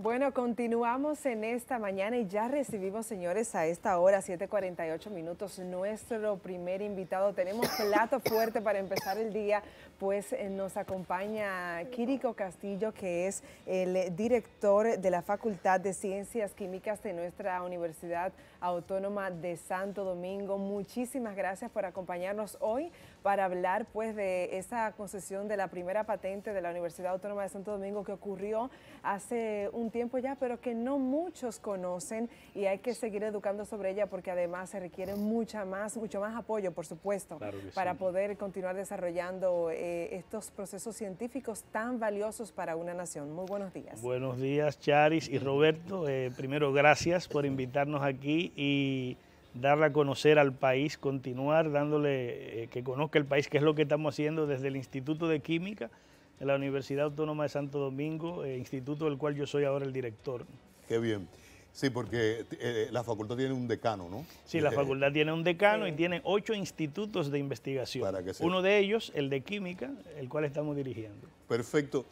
Bueno, continuamos en esta mañana y ya recibimos, señores, a esta hora, 7.48 minutos, nuestro primer invitado. Tenemos plato fuerte para empezar el día, pues eh, nos acompaña Quirico Castillo, que es el director de la Facultad de Ciencias Químicas de nuestra Universidad Autónoma de Santo Domingo. Muchísimas gracias por acompañarnos hoy para hablar pues de esa concesión de la primera patente de la Universidad Autónoma de Santo Domingo que ocurrió hace un tiempo ya, pero que no muchos conocen y hay que seguir educando sobre ella porque además se requiere mucha más, mucho más apoyo, por supuesto, para poder continuar desarrollando eh, estos procesos científicos tan valiosos para una nación. Muy buenos días. Buenos días, Charis y Roberto. Eh, primero, gracias por invitarnos aquí y, darle a conocer al país, continuar dándole eh, que conozca el país, que es lo que estamos haciendo desde el Instituto de Química de la Universidad Autónoma de Santo Domingo, eh, instituto del cual yo soy ahora el director. Qué bien. Sí, porque eh, la facultad tiene un decano, ¿no? Sí, la facultad tiene un decano y tiene ocho institutos de investigación. Uno de ellos, el de química, el cual estamos dirigiendo. Perfecto.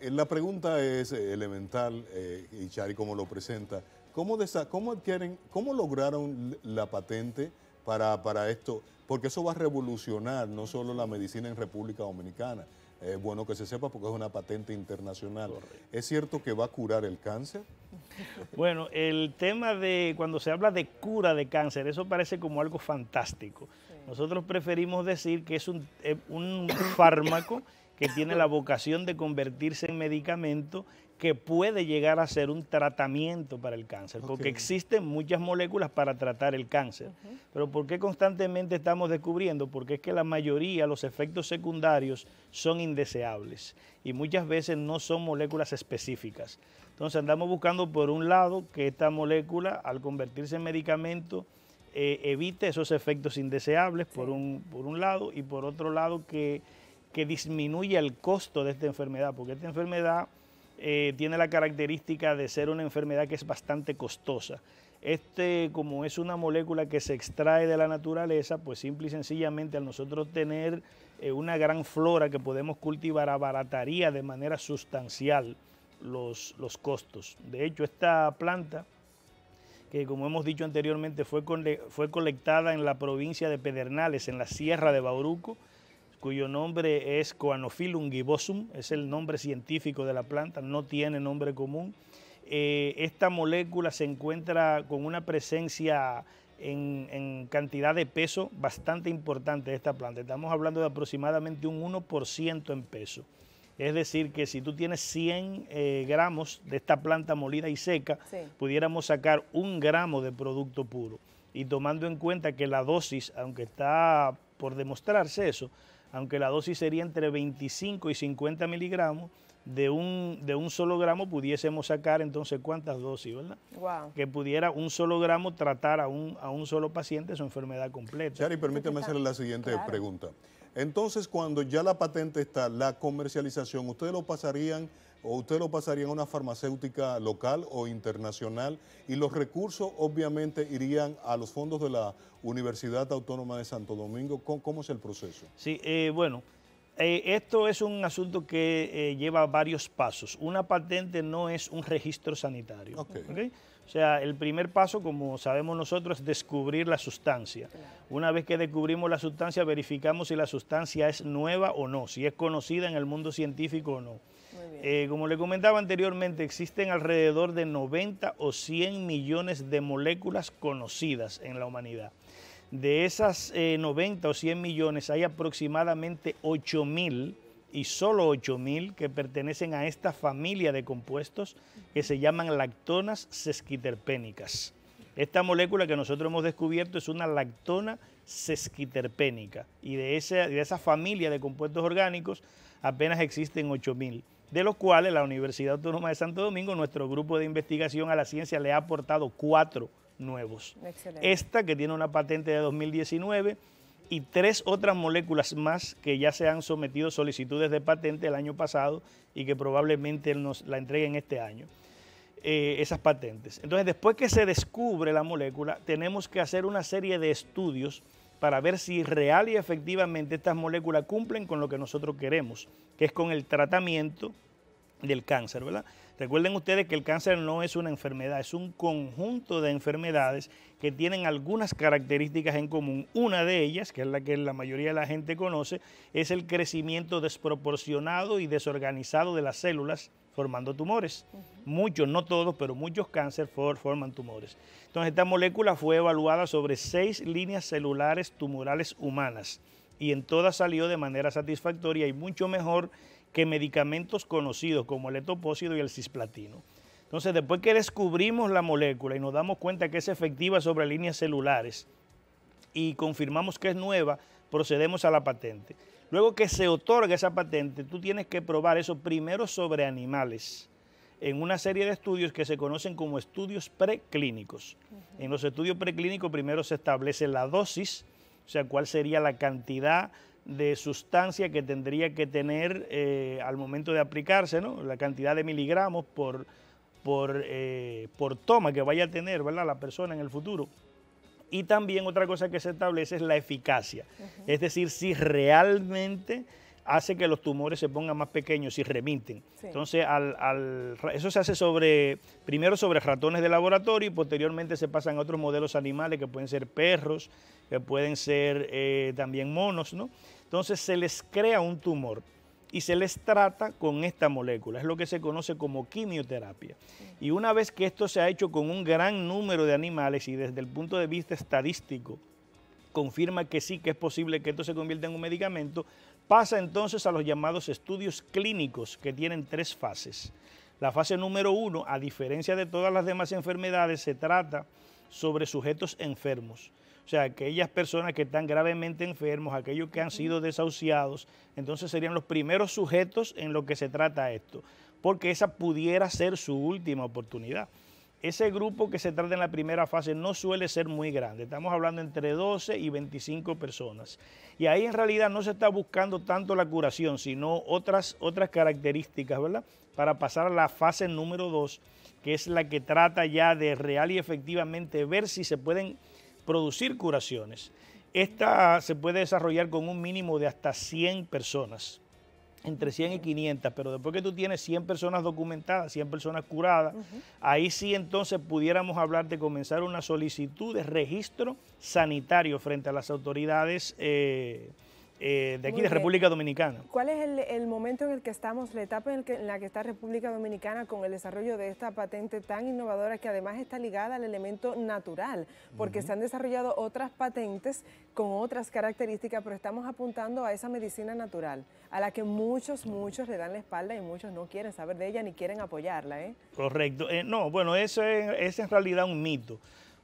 Eh, la pregunta es eh, elemental, eh, y Chari como lo presenta, ¿cómo, adquieren, ¿cómo lograron la patente para, esto? Porque eso va a revolucionar no solo la medicina en República Dominicana, es bueno que se sepa porque es una patente internacional. ¿Es cierto que va a curar el cáncer? Bueno, el tema de cuando se habla de cura de cáncer, eso parece como algo fantástico. Nosotros preferimos decir que es un fármaco que tiene la vocación de convertirse en medicamento que puede llegar a ser un tratamiento para el cáncer, porque existen muchas moléculas para tratar el cáncer. Pero ¿por qué constantemente estamos descubriendo? Porque es que la mayoría, los efectos secundarios son indeseables y muchas veces no son moléculas específicas. Entonces andamos buscando por un lado que esta molécula, al convertirse en medicamento, eh, evite esos efectos indeseables por, un, por un lado y por otro lado que que disminuya el costo de esta enfermedad, porque esta enfermedad eh, tiene la característica de ser una enfermedad que es bastante costosa. Este, como es una molécula que se extrae de la naturaleza, pues simple y sencillamente al nosotros tener eh, una gran flora que podemos cultivar abarataría de manera sustancial los, costos. De hecho, esta planta, que como hemos dicho anteriormente fue, fue colectada en la provincia de Pedernales, en la Sierra de Bauruco, cuyo nombre es Coanophyllum gibosum, es el nombre científico de la planta, no tiene nombre común. Eh, esta molécula se encuentra con una presencia en, cantidad de peso bastante importante de esta planta. Estamos hablando de aproximadamente un 1% en peso. Es decir, que si tú tienes 100 eh, gramos de esta planta molida y seca, pudiéramos sacar un gramo de producto puro. Y tomando en cuenta que la dosis, aunque está por demostrarse eso, aunque la dosis sería entre 25 y 50 miligramos, de un, de un solo gramo pudiésemos sacar entonces cuántas dosis, ¿verdad? Que pudiera un solo gramo tratar a un, a un solo paciente su enfermedad completa. Chari, permítame hacerle la siguiente pregunta. Entonces, cuando ya la patente está, la comercialización, ¿ustedes lo pasarían o usted lo pasaría a una farmacéutica local o internacional y los recursos obviamente irían a los fondos de la Universidad Autónoma de Santo Domingo. ¿Cómo, es el proceso? Sí, eh, bueno, eh, esto es un asunto que eh, lleva varios pasos. Una patente no es un registro sanitario. O sea, el primer paso, como sabemos nosotros, es descubrir la sustancia. Una vez que descubrimos la sustancia, verificamos si la sustancia es nueva o no, si es conocida en el mundo científico o no. Eh, como le comentaba anteriormente, existen alrededor de 90 o 100 millones de moléculas conocidas en la humanidad. De esas 90 eh, o 100 millones hay aproximadamente 8.000 y solo 8.000 que pertenecen a esta familia de compuestos que se llaman lactonas sesquiterpénicas. Esta molécula que nosotros hemos descubierto es una lactona sesquiterpénica y de esa, familia de compuestos orgánicos apenas existen 8.000 de los cuales la Universidad Autónoma de Santo Domingo, nuestro grupo de investigación a la ciencia, le ha aportado cuatro nuevos. Esta que tiene una patente de 2019 y tres otras moléculas más que ya se han sometido solicitudes de patente el año pasado y que probablemente nos la entreguen este año, eh, esas patentes. Entonces, después que se descubre la molécula, tenemos que hacer una serie de estudios para ver si real y efectivamente estas moléculas cumplen con lo que nosotros queremos, que es con el tratamiento del cáncer, ¿verdad? Recuerden ustedes que el cáncer no es una enfermedad, es un conjunto de enfermedades que tienen algunas características en común. Una de ellas, que es la que la mayoría de la gente conoce, es el crecimiento desproporcionado y desorganizado de las células formando tumores. Muchos, no todos, pero muchos cánceres forman tumores. Entonces, esta molécula fue evaluada sobre seis líneas celulares tumorales humanas y en todas salió de manera satisfactoria y mucho mejor que medicamentos conocidos como el etopósido y el cisplatino. Entonces, después que descubrimos la molécula y nos damos cuenta que es efectiva sobre líneas celulares y confirmamos que es nueva, procedemos a la patente. Luego que se otorga esa patente, tú tienes que probar eso primero sobre animales en una serie de estudios que se conocen como estudios preclínicos. En los estudios preclínicos primero se establece la dosis, o sea, cuál sería la cantidad de sustancia que tendría que tener eh, al momento de aplicarse, ¿no? la cantidad de miligramos por, por, eh, por toma que vaya a tener ¿verdad? la persona en el futuro. Y también otra cosa que se establece es la eficacia. Es decir, si realmente hace que los tumores se pongan más pequeños y remiten. Entonces, al, eso se hace sobre, primero sobre ratones de laboratorio y posteriormente se pasan a otros modelos animales que pueden ser perros, que pueden ser eh, también monos, ¿no? Entonces se les crea un tumor y se les trata con esta molécula. Es lo que se conoce como quimioterapia. Y una vez que esto se ha hecho con un gran número de animales y desde el punto de vista estadístico confirma que sí, que es posible que esto se convierta en un medicamento, pasa entonces a los llamados estudios clínicos que tienen tres fases. La fase número uno, a diferencia de todas las demás enfermedades, se trata sobre sujetos enfermos. O sea, aquellas personas que están gravemente enfermos, aquellos que han sido desahuciados, entonces serían los primeros sujetos en lo que se trata esto, porque esa pudiera ser su última oportunidad. Ese grupo que se trata en la primera fase no suele ser muy grande, estamos hablando entre 12 y 25 personas. Y ahí en realidad no se está buscando tanto la curación, sino otras, otras características, ¿verdad? Para pasar a la fase número 2, que es la que trata ya de real y efectivamente ver si se pueden producir curaciones. Esta se puede desarrollar con un mínimo de hasta 100 personas, entre 100 y 500, pero después que tú tienes 100 personas documentadas, 100 personas curadas, ahí sí entonces pudiéramos hablar de comenzar una solicitud de registro sanitario frente a las autoridades. Eh, eh, de aquí, de República Dominicana. ¿Cuál es el, momento en el que estamos, la etapa en, la que está República Dominicana con el desarrollo de esta patente tan innovadora que además está ligada al elemento natural? Porque se han desarrollado otras patentes con otras características, pero estamos apuntando a esa medicina natural, a la que muchos, muchos le dan la espalda y muchos no quieren saber de ella ni quieren apoyarla. ¿eh? Correcto. Eh, no, bueno, eso es, es en realidad un mito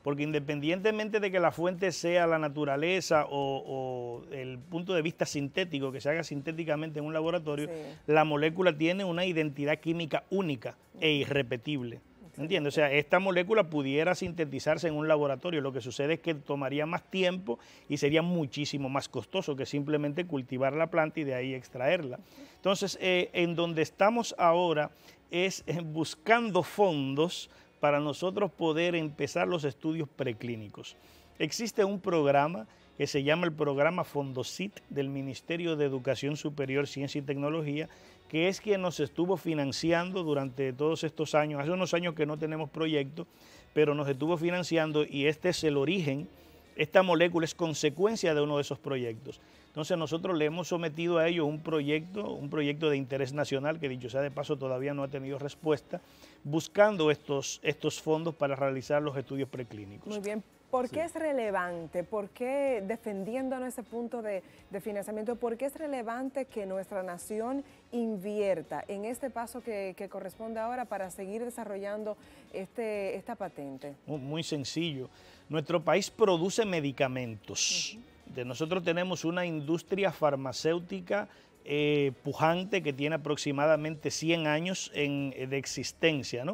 porque independientemente de que la fuente sea la naturaleza o, el punto de vista sintético, que se haga sintéticamente en un laboratorio, la molécula tiene una identidad química única e irrepetible. ¿Entiendes? O sea, esta molécula pudiera sintetizarse en un laboratorio. Lo que sucede es que tomaría más tiempo y sería muchísimo más costoso que simplemente cultivar la planta y de ahí extraerla. Entonces, eh, en donde estamos ahora es buscando fondos para nosotros poder empezar los estudios preclínicos. Existe un programa que se llama el programa Fondosit del Ministerio de Educación Superior, Ciencia y Tecnología, que es quien nos estuvo financiando durante todos estos años. Hace unos años que no tenemos proyecto, pero nos estuvo financiando y este es el origen, esta molécula es consecuencia de uno de esos proyectos. Entonces nosotros le hemos sometido a ellos un proyecto, un proyecto de interés nacional que dicho sea de paso todavía no ha tenido respuesta, buscando estos, estos fondos para realizar los estudios preclínicos. Muy bien. ¿Por qué es relevante? ¿Por qué, defendiéndonos ese punto de, financiamiento, por qué es relevante que nuestra nación invierta en este paso que, corresponde ahora para seguir desarrollando este, esta patente? Muy, sencillo. Nuestro país produce medicamentos. Nosotros tenemos una industria farmacéutica eh, pujante que tiene aproximadamente 100 años eh, de existencia,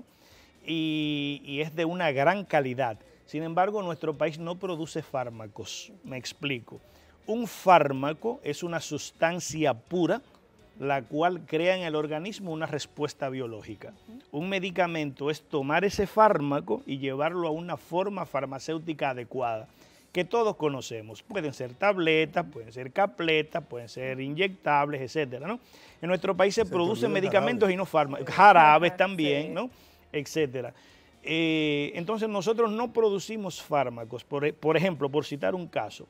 y, es de una gran calidad. Sin embargo, nuestro país no produce fármacos. Me explico. Un fármaco es una sustancia pura la cual crea en el organismo una respuesta biológica. Un medicamento es tomar ese fármaco y llevarlo a una forma farmacéutica adecuada que todos conocemos. Pueden ser tabletas, pueden ser capletas, pueden ser inyectables, etcétera, ¿no? En nuestro país se, producen medicamentos y no fármacos, jarabes también, ¿no? Etcétera. Eh, entonces nosotros no producimos fármacos. Por, e, ejemplo, por citar un caso,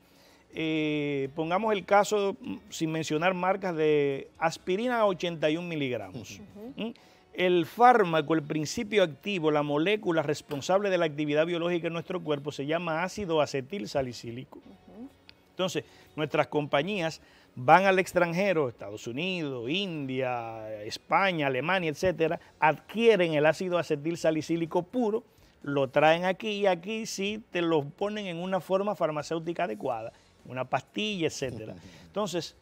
eh, pongamos el caso, mm, sin mencionar marcas, de aspirina a 81 miligramos. El fármaco, el principio activo, la molécula responsable de la actividad biológica en nuestro cuerpo se llama ácido acetil salicílico. Entonces, nuestras compañías van al extranjero, Estados Unidos, India, España, Alemania, etcétera, adquieren el ácido acetil salicílico puro, lo traen aquí y aquí sí te lo ponen en una forma farmacéutica adecuada, una pastilla, etcétera. Entonces,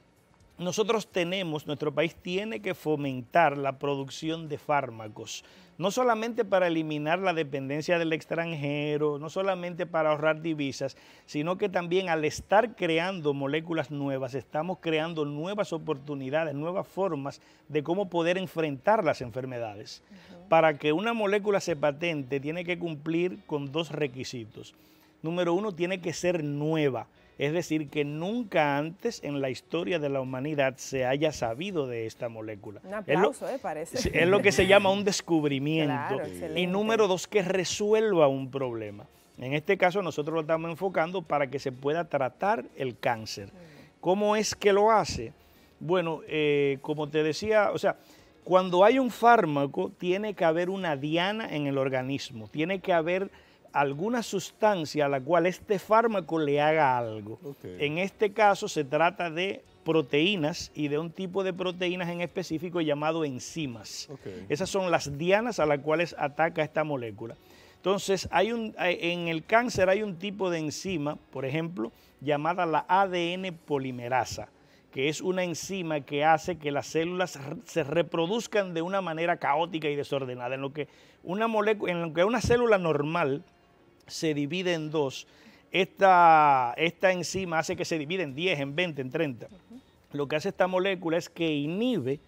nosotros tenemos, nuestro país tiene que fomentar la producción de fármacos, no solamente para eliminar la dependencia del extranjero, no solamente para ahorrar divisas, sino que también al estar creando moléculas nuevas, estamos creando nuevas oportunidades, nuevas formas de cómo poder enfrentar las enfermedades. Para que una molécula se patente, tiene que cumplir con dos requisitos. Número uno, tiene que ser nueva es decir, que nunca antes en la historia de la humanidad se haya sabido de esta molécula. Un aplauso, lo, eh, parece. Es lo que se llama un descubrimiento. y número dos, que resuelva un problema. En este caso nosotros lo estamos enfocando para que se pueda tratar el cáncer. ¿Cómo es que lo hace? Bueno, eh, como te decía, o sea, cuando hay un fármaco tiene que haber una diana en el organismo, tiene que haber alguna sustancia a la cual este fármaco le haga algo. En este caso se trata de proteínas y de un tipo de proteínas en específico llamado enzimas. Esas son las dianas a las cuales ataca esta molécula. Entonces, hay un, eh, en el cáncer hay un tipo de enzima, por ejemplo, llamada la ADN polimerasa, que es una enzima que hace que las células se reproduzcan de una manera caótica y desordenada. En lo que una, en lo que una célula normal se divide en dos. Esta, esta enzima hace que se divida en 10, en 20, en 30. Lo que hace esta molécula es que inhibe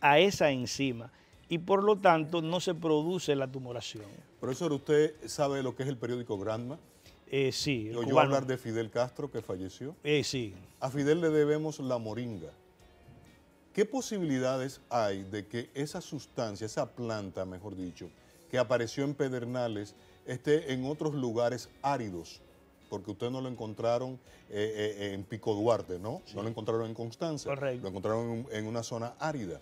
a esa enzima y por lo tanto no se produce la tumoración. Profesor, ¿usted sabe lo que es el periódico Granma? Eh, sí. Yo oyó hablar de Fidel Castro que falleció. Eh, sí. A Fidel le debemos la moringa. ¿Qué posibilidades hay de que esa sustancia, esa planta, mejor dicho, que apareció en Pedernales, esté en otros lugares áridos, porque ustedes no lo encontraron eh, eh, en Pico Duarte, ¿no? No lo encontraron en Constanza, Correcto. lo encontraron en, una zona árida.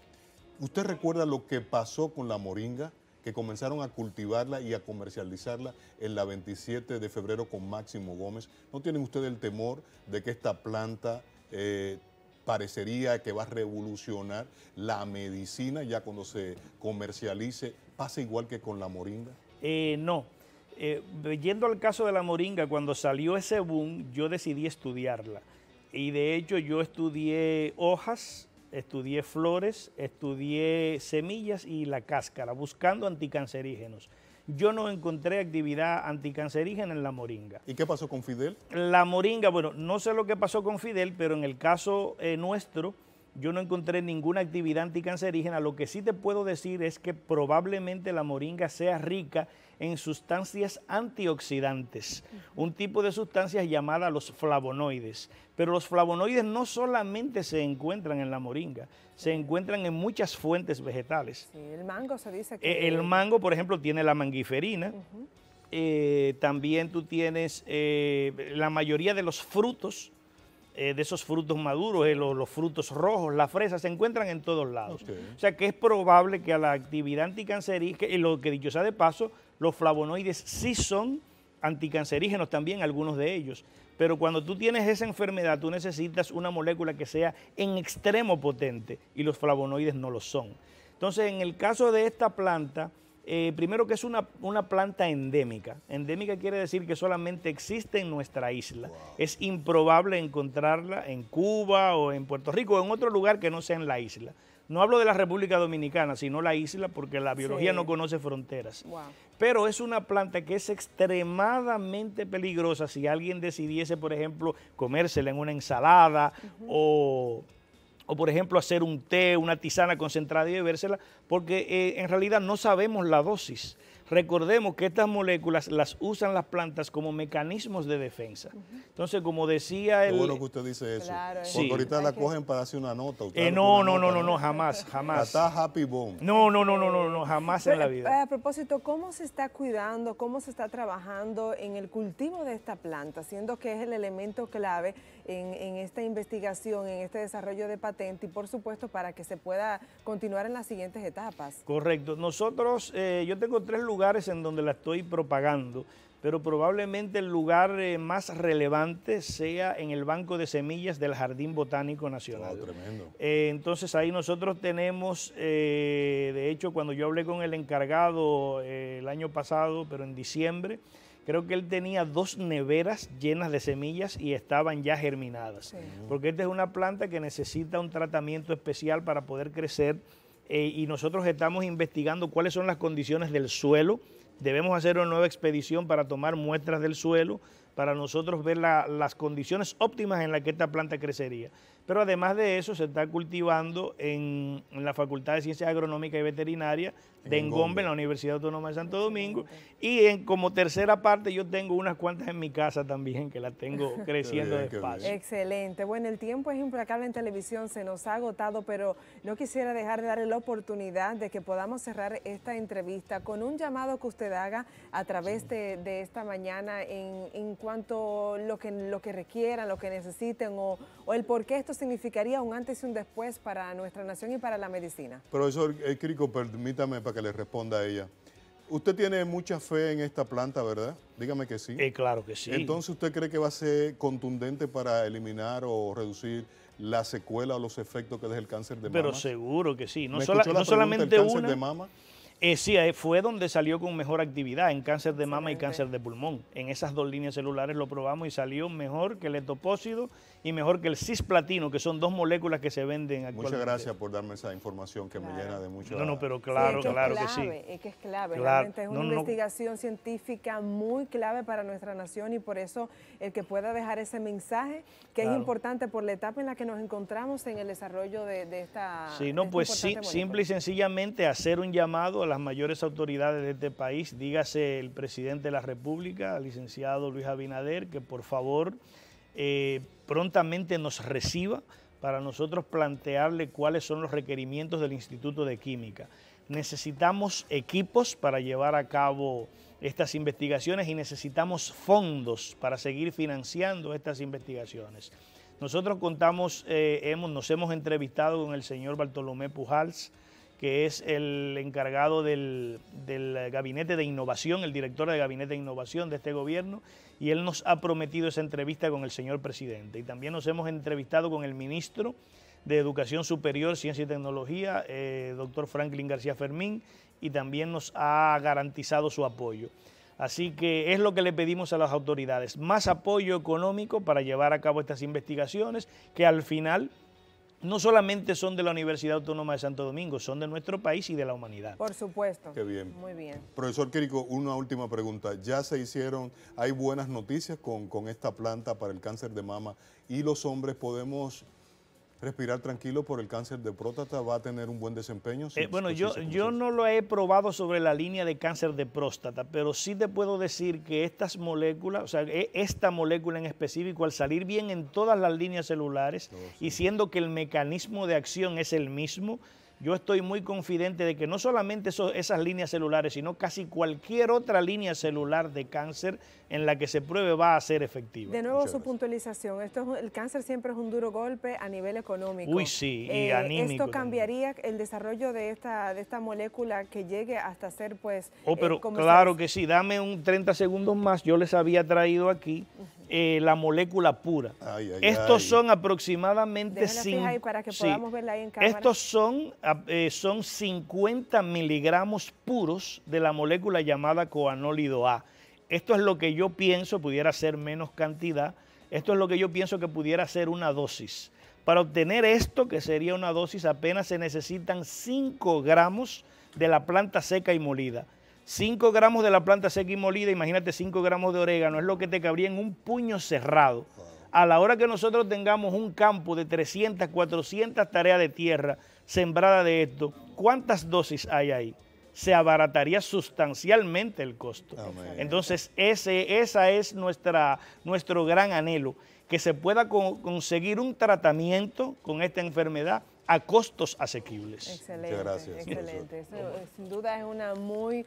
¿Usted recuerda lo que pasó con la moringa? que comenzaron a cultivarla y a comercializarla en la 27 de febrero con Máximo Gómez. ¿No tienen ustedes el temor de que esta planta eh, parecería que va a revolucionar la medicina ya cuando se comercialice? ¿Pasa igual que con la moringa? no, eh, yendo al caso de la moringa, cuando salió ese boom, yo decidí estudiarla. Y de hecho yo estudié hojas, estudié flores, estudié semillas y la cáscara, buscando anticancerígenos. Yo no encontré actividad anticancerígena en la moringa. ¿Y qué pasó con Fidel? La moringa, bueno, no sé lo que pasó con Fidel, pero en el caso eh, nuestro, yo no encontré ninguna actividad anticancerígena. Lo que sí te puedo decir es que probablemente la moringa sea rica en sustancias antioxidantes, un tipo de sustancias llamadas los flavonoides. Pero los flavonoides no solamente se encuentran en la moringa, se encuentran en muchas fuentes vegetales. Sí, el mango se dice e, que... El mango, por ejemplo, tiene la mangiferina. Eh, también tú tienes eh, la mayoría de los frutos eh, de esos frutos maduros, eh, los, frutos rojos, la fresa se encuentran en todos lados. O sea que es probable que a la actividad anticancerígena, y lo que dicho sea de paso, los flavonoides sí son anticancerígenos también, algunos de ellos. Pero cuando tú tienes esa enfermedad, tú necesitas una molécula que sea en extremo potente y los flavonoides no lo son. Entonces, en el caso de esta planta, eh, primero que es una, planta endémica. Endémica quiere decir que solamente existe en nuestra isla. Es improbable encontrarla en Cuba o en Puerto Rico o en otro lugar que no sea en la isla. No hablo de la República Dominicana, sino la isla porque la biología no conoce fronteras. Pero es una planta que es extremadamente peligrosa si alguien decidiese, por ejemplo, comérsela en una ensalada o o por ejemplo hacer un té, una tisana concentrada y bebérsela, porque eh, en realidad no sabemos la dosis. Recordemos que estas moléculas las usan las plantas como mecanismos de defensa. Entonces, como decía el... Bueno que usted dice eso. Claro, Porque ahorita la cogen para hacer una nota. Eh, no, no, no, no, no, jamás, jamás. Está happy bomb. No, no, no, no, no, no jamás en la pues, vida. Eh, a propósito, ¿cómo se está cuidando, cómo se está trabajando en el cultivo de esta planta, siendo que es el elemento clave en, esta investigación, en este desarrollo de patente y, por supuesto, para que se pueda continuar en las siguientes etapas? Correcto. Nosotros, eh, yo tengo tres lugares lugares en donde la estoy propagando, pero probablemente el lugar eh, más relevante sea en el Banco de Semillas del Jardín Botánico Nacional. Oh, eh, entonces ahí nosotros tenemos, eh, de hecho cuando yo hablé con el encargado el año pasado, pero en diciembre, creo que él tenía dos neveras llenas de semillas y estaban ya germinadas, porque esta es una planta que necesita un tratamiento especial para poder crecer eh, y nosotros estamos investigando cuáles son las condiciones del suelo. Debemos hacer una nueva expedición para tomar muestras del suelo, para nosotros ver las condiciones óptimas en las que esta planta crecería. Pero además de eso, se está cultivando en, la Facultad de Ciencias Agronómicas y Veterinarias de Engombe, en la Universidad Autónoma de Santo Domingo. Y en, como tercera parte, yo tengo unas cuantas en mi casa también, que las tengo creciendo despacio. Excelente. Bueno, el tiempo es implacable en televisión, se nos ha agotado, pero no quisiera dejar de darle la oportunidad de que podamos cerrar esta entrevista con un llamado que usted haga a través de, esta mañana en, en cuanto lo que, lo que requieran, lo que necesiten o, o el por qué esto significaría un antes y un después para nuestra nación y para la medicina? Profesor eh, Crico, permítame para que le responda a ella. Usted tiene mucha fe en esta planta, ¿verdad? Dígame que sí. Eh, claro que sí. Entonces, ¿usted cree que va a ser contundente para eliminar o reducir la secuela o los efectos que deja el cáncer de mama? Pero seguro que sí. No, no solamente el cáncer De mama? Eh, sí, fue donde salió con mejor actividad en cáncer de mama y cáncer de pulmón. En esas dos líneas celulares lo probamos y salió mejor que el etopósido y mejor que el cisplatino, que son dos moléculas que se venden actualmente. Muchas gracias por darme esa información que me llena de mucho. No, no, pero claro, claro que sí. Es que es clave, realmente es una investigación científica muy clave para nuestra nación y por eso el que pueda dejar ese mensaje, que es importante por la etapa en la que nos encontramos en el desarrollo de, esta... Sí, no, este pues sí, simple y sencillamente hacer un llamado las mayores autoridades de este país, dígase el presidente de la República, licenciado Luis Abinader, que por favor eh, prontamente nos reciba para nosotros plantearle cuáles son los requerimientos del Instituto de Química. Necesitamos equipos para llevar a cabo estas investigaciones y necesitamos fondos para seguir financiando estas investigaciones. Nosotros contamos, eh, hemos, nos hemos entrevistado con el señor Bartolomé Pujals, que es el encargado del, gabinete de innovación, el director de gabinete de innovación de este gobierno, y él nos ha prometido esa entrevista con el señor presidente. Y también nos hemos entrevistado con el ministro de Educación Superior, Ciencia y Tecnología, eh, doctor Franklin García Fermín, y también nos ha garantizado su apoyo. Así que es lo que le pedimos a las autoridades, más apoyo económico para llevar a cabo estas investigaciones que al final no solamente son de la Universidad Autónoma de Santo Domingo, son de nuestro país y de la humanidad. Por supuesto. Qué bien. Muy bien. Profesor Quirico, una última pregunta. Ya se hicieron, hay buenas noticias con, con esta planta para el cáncer de mama y los hombres podemos respirar tranquilo por el cáncer de próstata? ¿Va a tener un buen desempeño? Eh, bueno, yo, yo no lo he probado sobre la línea de cáncer de próstata, pero sí te puedo decir que estas moléculas, o sea, e, esta molécula en específico, al salir bien en todas las líneas celulares oh, y siendo que el mecanismo de acción es el mismo, yo estoy muy confidente de que no solamente esas líneas celulares, sino casi cualquier otra línea celular de cáncer en la que se pruebe va a ser efectiva. De nuevo su puntualización, esto el cáncer siempre es un duro golpe a nivel económico. Uy, sí, y eh, anímico. ¿Esto cambiaría el desarrollo de esta, de esta molécula que llegue hasta ser pues... Oh, eh, pero claro que sí, dame un 30 segundos más, yo les había traído aquí eh, la molécula pura. Estos son aproximadamente... ahí para que podamos verla ahí en cámara. Estos son, son 50 miligramos puros de la molécula llamada coanólido A esto es lo que yo pienso pudiera ser menos cantidad, esto es lo que yo pienso que pudiera ser una dosis. Para obtener esto, que sería una dosis, apenas se necesitan 5 gramos de la planta seca y molida. 5 gramos de la planta seca y molida, imagínate 5 gramos de orégano, es lo que te cabría en un puño cerrado. A la hora que nosotros tengamos un campo de 300, 400 tareas de tierra sembrada de esto, ¿cuántas dosis hay ahí? se abarataría sustancialmente el costo. Entonces, ese esa es nuestra, nuestro gran anhelo, que se pueda conseguir un tratamiento con esta enfermedad a costos asequibles. Excelente, Excelente. Eso, eh, sin duda es una muy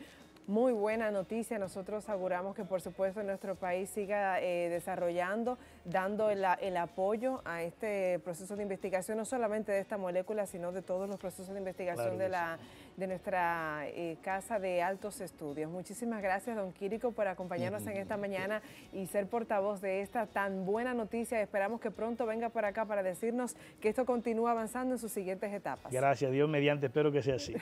muy buena noticia, nosotros aseguramos que por supuesto nuestro país siga eh, desarrollando, dando el, apoyo a este proceso de investigación, no solamente de esta molécula, sino de todos los procesos de investigación de, la, de nuestra eh, Casa de Altos Estudios. Muchísimas gracias, don Quirico, por acompañarnos en esta mañana y ser portavoz de esta tan buena noticia. Esperamos que pronto venga por acá para decirnos que esto continúa avanzando en sus siguientes etapas. Gracias, Dios mediante, espero que sea así.